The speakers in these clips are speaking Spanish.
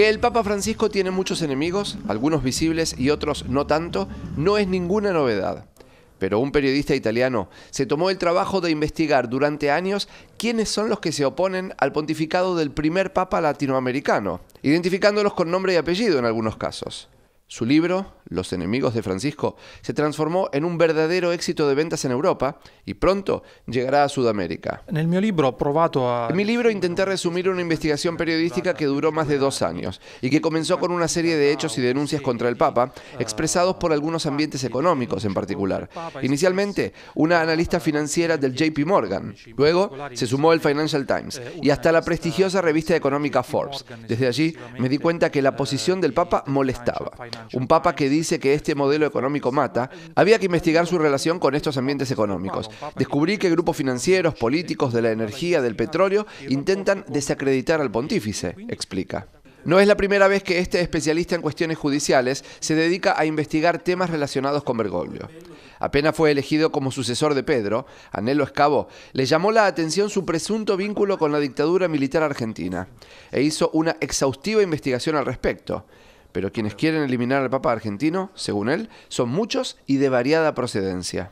Que el Papa Francisco tiene muchos enemigos, algunos visibles y otros no tanto, no es ninguna novedad. Pero un periodista italiano se tomó el trabajo de investigar durante años quiénes son los que se oponen al pontificado del primer Papa latinoamericano, identificándolos con nombre y apellido en algunos casos. Su libro, los enemigos de Francisco se transformó en un verdadero éxito de ventas en Europa y pronto llegará a Sudamérica. En el libro a... mi libro intenté resumir una investigación periodística que duró más de dos años y que comenzó con una serie de hechos y denuncias contra el Papa, expresados por algunos ambientes económicos en particular. Inicialmente, una analista financiera del JP Morgan. Luego, se sumó el Financial Times y hasta la prestigiosa revista económica Forbes. Desde allí, me di cuenta que la posición del Papa molestaba. Un Papa que dice que este modelo económico mata, había que investigar su relación con estos ambientes económicos. Descubrí que grupos financieros, políticos, de la energía, del petróleo, intentan desacreditar al pontífice, explica. No es la primera vez que este especialista en cuestiones judiciales se dedica a investigar temas relacionados con Bergoglio. Apenas fue elegido como sucesor de Pedro, Anelo Escabo le llamó la atención su presunto vínculo con la dictadura militar argentina e hizo una exhaustiva investigación al respecto pero quienes quieren eliminar al Papa argentino, según él, son muchos y de variada procedencia.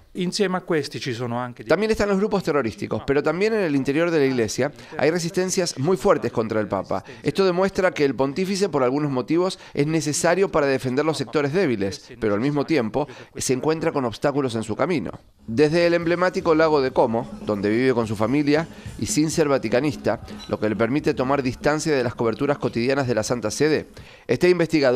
También están los grupos terrorísticos, pero también en el interior de la Iglesia hay resistencias muy fuertes contra el Papa. Esto demuestra que el pontífice, por algunos motivos, es necesario para defender los sectores débiles, pero al mismo tiempo se encuentra con obstáculos en su camino. Desde el emblemático lago de Como, donde vive con su familia y sin ser vaticanista, lo que le permite tomar distancia de las coberturas cotidianas de la Santa Sede, está investigador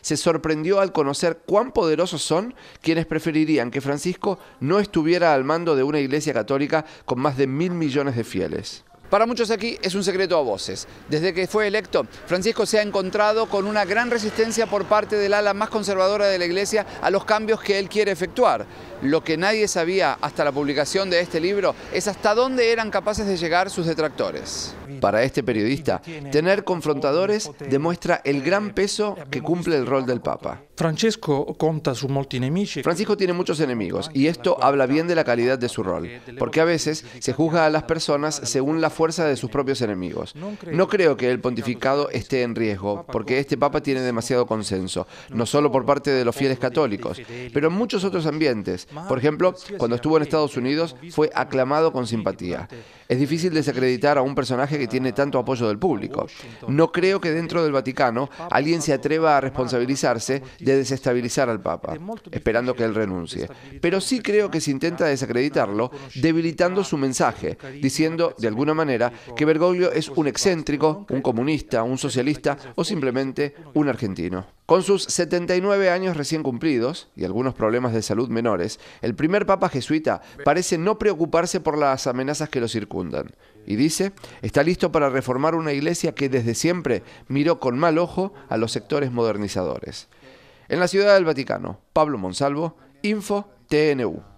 se sorprendió al conocer cuán poderosos son quienes preferirían que Francisco no estuviera al mando de una iglesia católica con más de mil millones de fieles. Para muchos aquí es un secreto a voces. Desde que fue electo, Francisco se ha encontrado con una gran resistencia por parte del ala más conservadora de la Iglesia a los cambios que él quiere efectuar. Lo que nadie sabía hasta la publicación de este libro es hasta dónde eran capaces de llegar sus detractores. Para este periodista, tener confrontadores demuestra el gran peso que cumple el rol del Papa. Francesco conta su molti Francisco tiene muchos enemigos y esto habla bien de la calidad de su rol, porque a veces se juzga a las personas según la fuerza de sus propios enemigos. No creo que el pontificado esté en riesgo, porque este Papa tiene demasiado consenso, no solo por parte de los fieles católicos, pero en muchos otros ambientes. Por ejemplo, cuando estuvo en Estados Unidos fue aclamado con simpatía. Es difícil desacreditar a un personaje que tiene tanto apoyo del público. No creo que dentro del Vaticano alguien se atreva a responsabilizarse de desestabilizar al Papa, esperando que él renuncie. Pero sí creo que se intenta desacreditarlo debilitando su mensaje, diciendo de alguna manera que Bergoglio es un excéntrico, un comunista, un socialista o simplemente un argentino. Con sus 79 años recién cumplidos y algunos problemas de salud menores, el primer papa jesuita parece no preocuparse por las amenazas que lo circundan. Y dice, está listo para reformar una iglesia que desde siempre miró con mal ojo a los sectores modernizadores. En la Ciudad del Vaticano, Pablo Monsalvo, Info TNU.